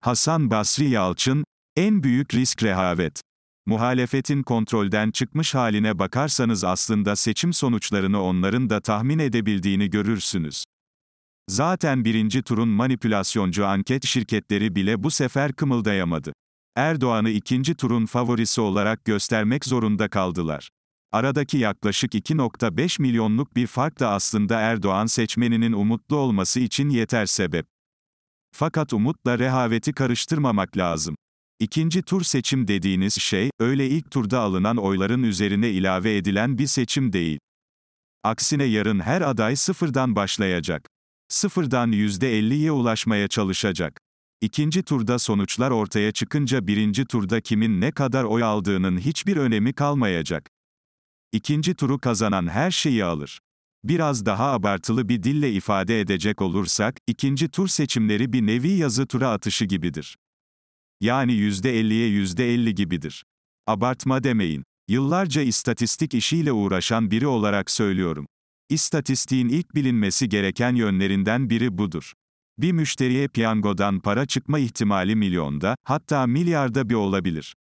Hasan Basri Yalçın, en büyük risk rehavet. Muhalefetin kontrolden çıkmış haline bakarsanız aslında seçim sonuçlarını onların da tahmin edebildiğini görürsünüz. Zaten birinci turun manipülasyoncu anket şirketleri bile bu sefer kımıldayamadı. Erdoğan'ı ikinci turun favorisi olarak göstermek zorunda kaldılar. Aradaki yaklaşık 2.5 milyonluk bir fark da aslında Erdoğan seçmeninin umutlu olması için yeter sebep. Fakat umutla rehaveti karıştırmamak lazım. İkinci tur seçim dediğiniz şey, öyle ilk turda alınan oyların üzerine ilave edilen bir seçim değil. Aksine yarın her aday sıfırdan başlayacak. Sıfırdan %50'ye ulaşmaya çalışacak. İkinci turda sonuçlar ortaya çıkınca birinci turda kimin ne kadar oy aldığının hiçbir önemi kalmayacak. İkinci turu kazanan her şeyi alır. Biraz daha abartılı bir dille ifade edecek olursak, ikinci tur seçimleri bir nevi yazı tura atışı gibidir. Yani %50'ye %50 gibidir. Abartma demeyin. Yıllarca istatistik işiyle uğraşan biri olarak söylüyorum. İstatistiğin ilk bilinmesi gereken yönlerinden biri budur. Bir müşteriye piyangodan para çıkma ihtimali milyonda, hatta milyarda bir olabilir.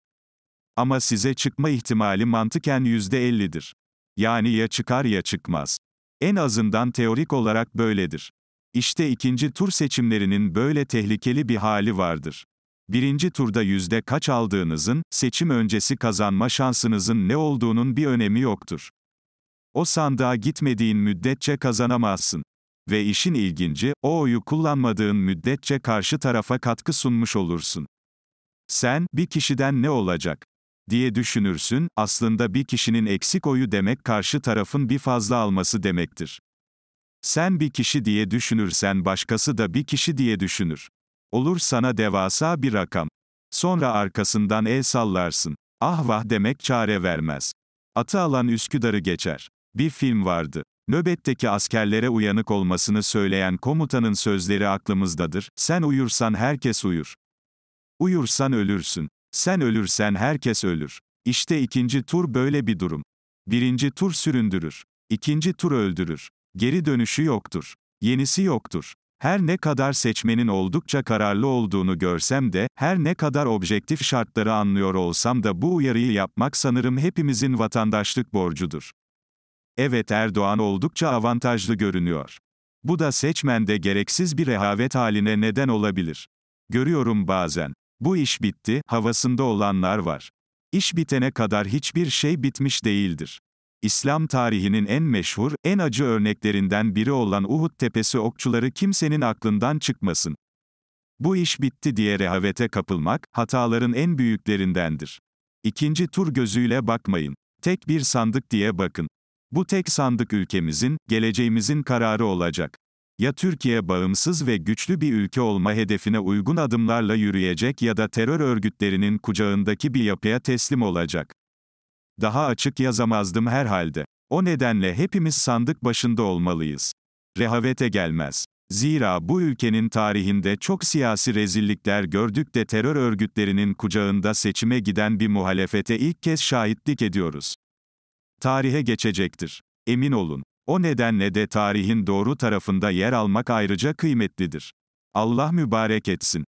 Ama size çıkma ihtimali mantıken %50'dir. Yani ya çıkar ya çıkmaz. En azından teorik olarak böyledir. İşte ikinci tur seçimlerinin böyle tehlikeli bir hali vardır. Birinci turda yüzde kaç aldığınızın, seçim öncesi kazanma şansınızın ne olduğunun bir önemi yoktur. O sandığa gitmediğin müddetçe kazanamazsın. Ve işin ilginci, o oyu kullanmadığın müddetçe karşı tarafa katkı sunmuş olursun. Sen, bir kişiden ne olacak? diye düşünürsün, aslında bir kişinin eksik oyu demek karşı tarafın bir fazla alması demektir. Sen bir kişi diye düşünürsen başkası da bir kişi diye düşünür. Olur sana devasa bir rakam. Sonra arkasından el sallarsın. Ah vah demek çare vermez. Atı alan Üsküdar'ı geçer. Bir film vardı. Nöbetteki askerlere uyanık olmasını söyleyen komutanın sözleri aklımızdadır. Sen uyursan herkes uyur. Uyursan ölürsün. Sen ölürsen herkes ölür. İşte ikinci tur böyle bir durum. Birinci tur süründürür. İkinci tur öldürür. Geri dönüşü yoktur. Yenisi yoktur. Her ne kadar seçmenin oldukça kararlı olduğunu görsem de, her ne kadar objektif şartları anlıyor olsam da bu uyarıyı yapmak sanırım hepimizin vatandaşlık borcudur. Evet Erdoğan oldukça avantajlı görünüyor. Bu da seçmende gereksiz bir rehavet haline neden olabilir. Görüyorum bazen bu iş bitti, havasında olanlar var. İş bitene kadar hiçbir şey bitmiş değildir. İslam tarihinin en meşhur, en acı örneklerinden biri olan Uhud Tepesi okçuları kimsenin aklından çıkmasın. Bu iş bitti diye rehavete kapılmak, hataların en büyüklerindendir. İkinci tur gözüyle bakmayın. Tek bir sandık diye bakın. Bu tek sandık ülkemizin, geleceğimizin kararı olacak ya Türkiye bağımsız ve güçlü bir ülke olma hedefine uygun adımlarla yürüyecek ya da terör örgütlerinin kucağındaki bir yapıya teslim olacak. Daha açık yazamazdım herhalde. O nedenle hepimiz sandık başında olmalıyız. Rehavete gelmez. Zira bu ülkenin tarihinde çok siyasi rezillikler gördük de terör örgütlerinin kucağında seçime giden bir muhalefete ilk kez şahitlik ediyoruz. Tarihe geçecektir. Emin olun. O nedenle de tarihin doğru tarafında yer almak ayrıca kıymetlidir. Allah mübarek etsin.